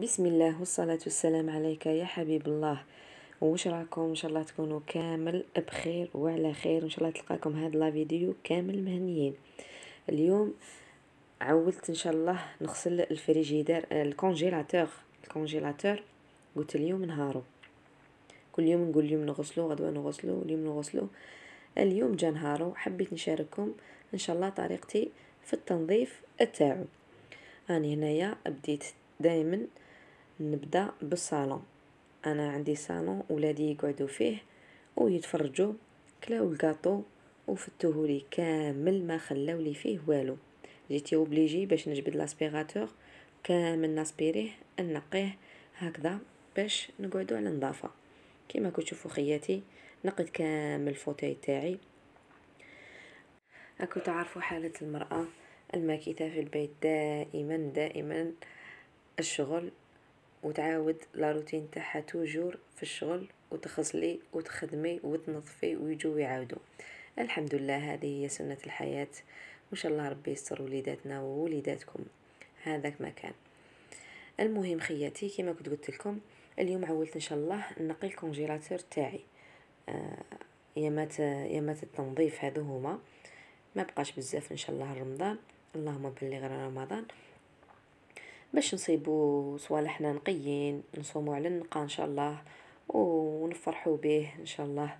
بسم الله والصلاة والسلام عليك يا حبيب الله وش راكم ان شاء الله تكونوا كامل بخير وعلى خير وان شاء الله تلقاكم هاد لا فيديو كامل مهنيين اليوم عولت ان شاء الله نغسل الفريجيدار الكونجيلاتور الكونجيلاتور قلت اليوم نهارو كل يوم نقول اليوم نغسلو غدوه نغسلو اليوم نغسلو اليوم جا نهارو حبيت نشارككم ان شاء الله طريقتي في التنظيف تاعو راني هنايا بديت دائما نبدا بالصالون انا عندي صالون ولادي يقعدوا فيه ويتفرجوا كلاو الكاطو وفتوه لي كامل ما خلاو لي فيه والو جيتي اوبليجي باش نجبد لاسبيغاتور كامل ناسبيريه نقيه هكذا باش نقعدوا على كيما كنت تشوفوا خياتي نقد كامل الفوتاي تاعي راكم تعرفوا حاله المراه الماكثه في البيت دائما دائما الشغل وتعاود لا روتين تاعها توجور في الشغل وتخزلي وتخدمي وتنظفي ويجو يعاودوا الحمد لله هذه هي سنة الحياة وإن شاء الله ربي يستر وليداتنا ووليداتكم هذاك ما كان المهم خياتي كما كنت قلت لكم اليوم عولت ان شاء الله نقي الكونجيلاتور تاعي آه يامات يامات التنظيف هذو هما ما بقاش بزاف ان شاء الله رمضان اللهم بلغنا رمضان باش نصيبو صوالحنا نقيين نصومو على النقا ان شاء الله ونفرحو به ان شاء الله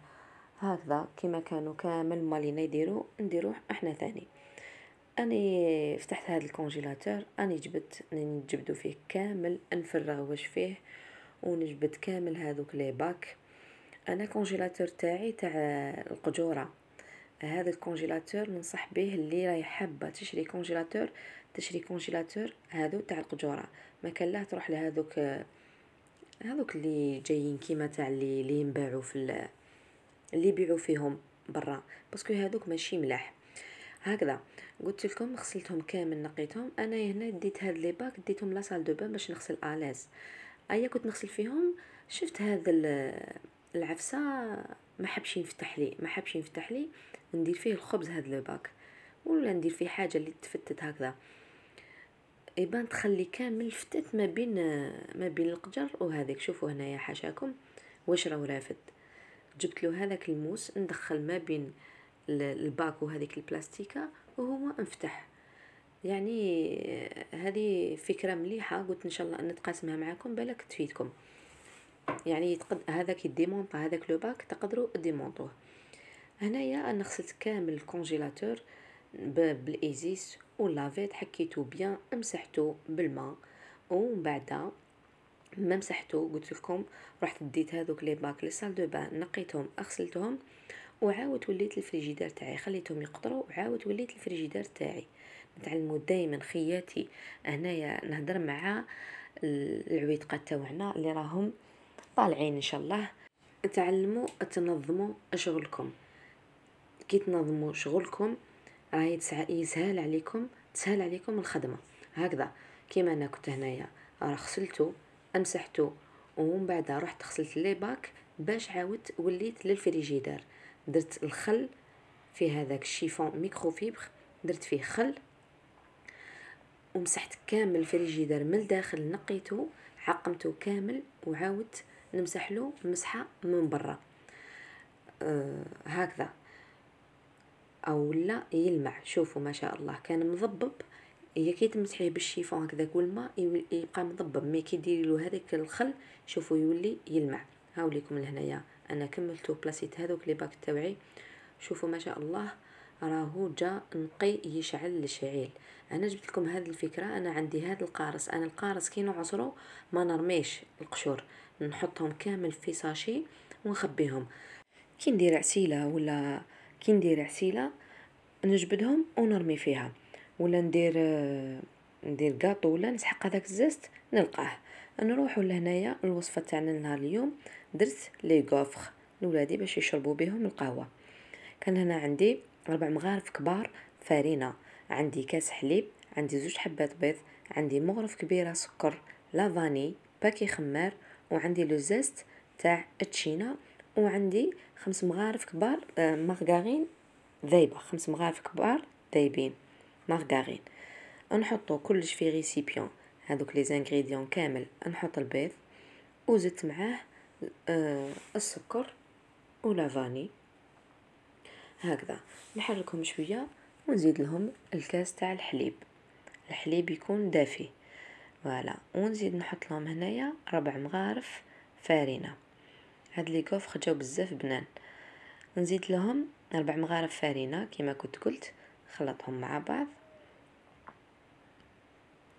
هكذا كما كانوا كامل مالينا يديروا نديروه احنا ثاني اني فتحت هذا الكونجيلاتور اني جبت نجبدو فيه كامل نفرغ واش فيه ونجبد كامل هذوك لي باك انا كونجيلاتور تاعي تاع القجوره هذا الكونجيلاتور ننصح به اللي راهي حابه تشري كونجيلاتور تشري كونجيلاتور هادو تاع القجوره ما كان لا تروح لهذوك هذوك اللي جايين كيما تاع اللي اللي ينباعوا في اللي يبيعوا فيهم برا باسكو هذوك ماشي ملاح هكذا قلت لكم غسلتهم كامل نقيتهم انا هنا ديت هاد لي باك ديتهم سال دو بان باش نغسل الاز ايا كنت نغسل فيهم شفت هذا العفسه ما حبش ينفتح لي ما حبش ينفتح لي وندير فيه الخبز هاد الباك ولا ندير فيه حاجه اللي تفتت هكذا يبان تخلي كامل الفتت ما بين ما بين القجر وهذيك شوفوا هنايا حاشاكم واش راه رافد جبت له هذاك الموس ندخل ما بين الباك وهذيك البلاستيكه وهو انفتح يعني هذه فكره مليحه قلت ان شاء الله نتقاسمها معكم بالك تفيدكم يعني هذاك يديمونطا هذاك لو باك تقدروا ديمونطوه هنايا انا غسلت كامل الكونجيلاتور بالايزيس ولافيت حكيتو بيان مسحتو بالماء ومن بعد ما مسحتو قلت لكم رحت ديت هذوك لي باك لي سال دو بان نقيتهم اغسلتهم وعاود وليت الفريجيدار تاعي خليتهم يقطروا وعاود وليت الفريجيدار تاعي نتعلمو دائما خياتي هنايا نهضر مع العويتقات تاعنا اللي راهم طالعين ان شاء الله تعلموا تنظموا شغلكم كي تنظموا شغلكم راه يسهل عليكم تسهل عليكم الخدمه هكذا كيما انا كنت هنايا راه غسلته امسحته ومن بعد رحت غسلت لي باك باش عاودت وليت للفريجيدار درت الخل في هذاك الشيفون ميكرو فيبر درت فيه خل ومسحت كامل الفريجيدار من الداخل نقيته عقمته كامل وعاودت نمسح له مسحه من برا أه هكذا او لا يلمع شوفوا ما شاء الله كان مضبب هي كي تمسحيه بالشيفون هكذا كل ما يبقى مضبب مي كي ديري له هذاك الخل شوفوا يولي يلمع هاوليكم لهنايا انا كملت بلاصيت هذوك لي باك تاوعي شوفوا ما شاء الله راهو جا نقي يشعل الشعيل انا جبت لكم هذه الفكره انا عندي هذا القارص انا القارص كي نعصرو ما نرميش القشور نحطهم كامل في ساشي ونخبيهم كي ندير عسيله ولا كي ندير عسيله نجبدهم ونرمي فيها ولا ندير ندير كاطو ولا نسحق هذاك الزست نلقاه نروحوا لهنايا الوصفه تاعنا نهار اليوم درت لي غوفر لولادي باش يشربوا بهم القهوه كان هنا عندي ربع مغارف كبار فارينه عندي كاس حليب عندي زوج حبات بيض عندي مغرف كبيره سكر لافاني باكي خمار وعندي لو زيست تاع تشينا وعندي خمس مغارف كبار آه، مارغارين ذايبه خمس مغارف كبار ذايبين مارغارين نحطو كلش في ريسيبيون هذوك لي زانغريديون كامل نحط البيض وزدت معاه آه السكر ولا فاني هكذا نحركهم شويه ونزيد لهم الكاس تاع الحليب الحليب يكون دافي فوالا ونزيد نحط لهم هنايا ربع مغارف فارينه هاد لي كوفر جاو بزاف بنان نزيد لهم ربع مغارف فارينه كما كنت قلت خلطهم مع بعض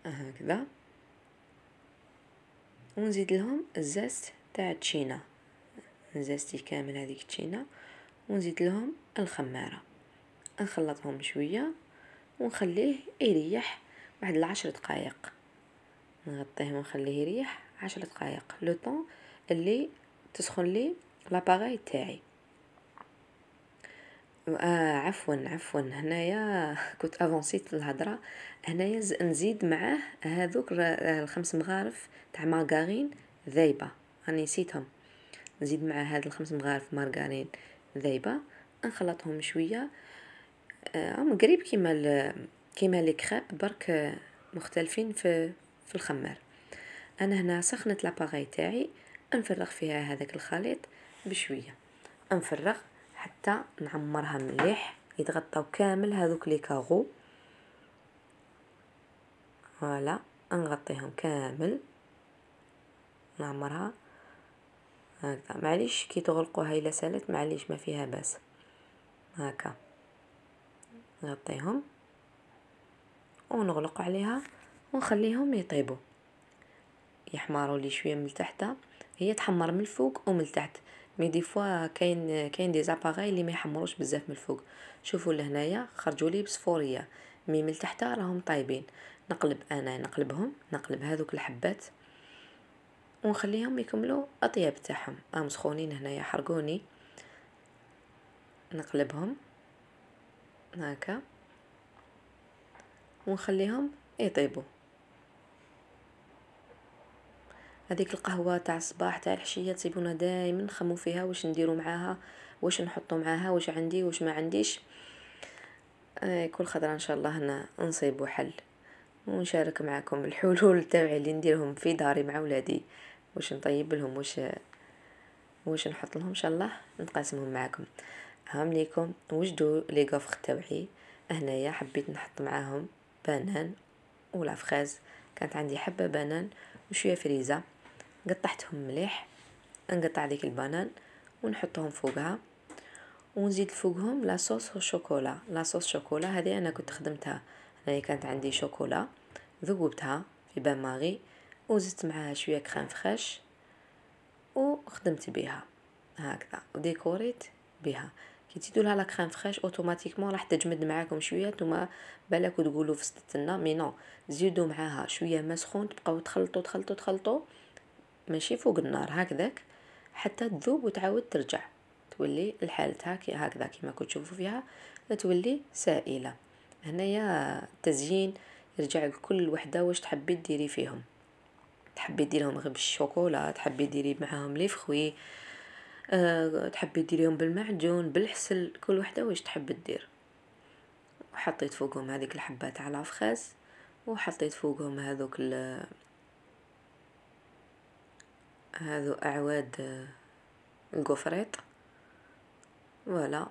هكذا ونزيد لهم الزاست تاع التشينا زاستي كامل هذيك التشينا ونزيد لهم الخماره نخلطهم شويه ونخليه يريح واحد العشر دقائق نغطيه ونخليه يريح عشر دقائق لو طون اللي تسخن لي لاباغاي تاعي آه عفوا عفوا هنايا كنت افونسيت الهضره هنايا نزيد معاه هذوك الخمس مغارف تاع مارغارين ذايبه راني نسيتهم نزيد مع هاد الخمس مغارف مارغارين ذايبه نخلطهم شويه آه، هم قريب كيما كيما لي كريب برك مختلفين في في الخمار انا هنا سخنت لاباغاي تاعي نفرغ فيها هذاك الخليط بشويه نفرغ حتى نعمرها مليح يتغطاو كامل هذوك لي كاغو فوالا نغطيهم كامل نعمرها هكذا معليش كي تغلقوها الا سالت معليش ما فيها باس هكا نغطيهم ونغلق عليها ونخليهم يطيبوا يحمروا لي شويه من تحت هي تحمر من الفوق ومن التحت مي دي فوا كاين كاين دي زاباغاي اللي ما يحمروش بزاف من الفوق شوفوا لهنايا خرجوا لي بصفوريه مي من تحت راهم طايبين نقلب انا نقلبهم نقلب هذوك الحبات ونخليهم يكملوا اطياب تاعهم ام سخونين هنايا حرقوني نقلبهم هكا ونخليهم يطيبوا هذيك القهوه تاع الصباح تاع العشيه تسيبونا دائما نخمو فيها واش نديرو معاها واش نحطو معاها واش عندي واش ما عنديش آه كل خضره ان شاء الله هنا نصيبو حل ونشارك معكم الحلول تاعي اللي نديرهم في داري مع ولادي واش نطيب لهم واش واش نحط لهم ان شاء الله نقاسمهم معكم هام ليكم وجدوا لي غوفر تاعي هنايا حبيت نحط معاهم بانان ولا فخاز كانت عندي حبه بانان وشويه فريزه قطعتهم مليح نقطع ديك البنان ونحطهم فوقها ونزيد فوقهم لاصوص شوكولا لاصوص شوكولا هذه انا كنت خدمتها انا كانت عندي شوكولا ذوبتها في بان ماغي وزدت معاها شويه كريم فريش وخدمت بها هكذا وديكوريت بها كي تزيدوا لها لا كريم فريش اوتوماتيكمون راح تجمد معاكم شويه نتوما بالك وتقولوا في ستتنا مي نو زيدوا معاها شويه ما سخون تبقاو تخلطوا تخلطوا تخلطوا ماشي فوق النار هكذاك حتى تذوب وتعاود ترجع تولي لحالتها هكذا كما تشوفوا فيها تولي سائله هنايا التزيين يرجع لكل وحده واش تحبي ديري فيهم تحبي ديريهم غير بالشوكولا تحبي ديري معاهم لي فخوي أه، تحبي ديريهم بالمعجون بالحسل كل وحده واش تحبي دير وحطيت فوقهم هذيك الحبات تاع الفخاز وحطيت فوقهم هذوك هادو اعواد القفريط آه، فوالا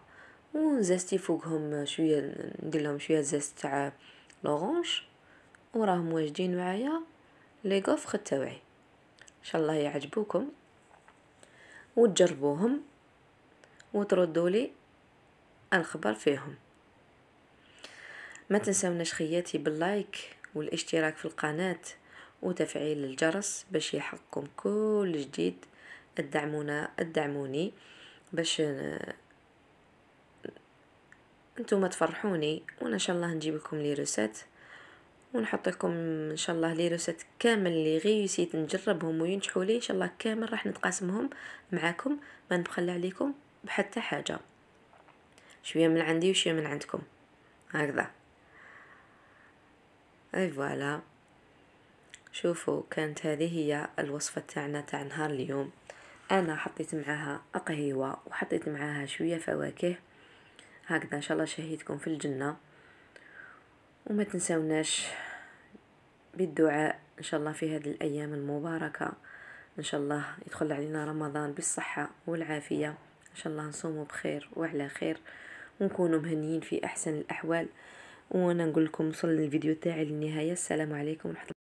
ونزستي فوقهم شويه ندير لهم شويه زاز تاع لورانج وراهم واجدين معايا لي غوفر تاوعي ان شاء الله يعجبوكم وتجربوهم وتردوا لي الخبر فيهم ما تنساوناش خياتي باللايك والاشتراك في القناه وتفعيل الجرس باش يحقكم كل جديد ادعمونا ادعموني باش انتم تفرحوني وان شاء الله نجيب لكم لي روسات ونحط لكم ان شاء الله لي روسات كامل لي غيوسيت نجربهم وينجحوا لي ان شاء الله كامل راح نتقاسمهم معاكم ما نبخل عليكم بحتى حاجه شويه من عندي وشويه من عندكم هكذا اي فوالا شوفوا كانت هذه هي الوصفة تاعنا تاع نهار اليوم انا حطيت معاها قهيوه وحطيت معاها شويه فواكه هكذا ان شاء الله شهيتكم في الجنه وما تنسوناش بالدعاء ان شاء الله في هذه الايام المباركه ان شاء الله يدخل علينا رمضان بالصحه والعافيه ان شاء الله نصوموا بخير وعلى خير ونكونوا مهنيين في احسن الاحوال وانا نقول لكم وصلنا الفيديو تاعي للنهايه السلام عليكم ورحمه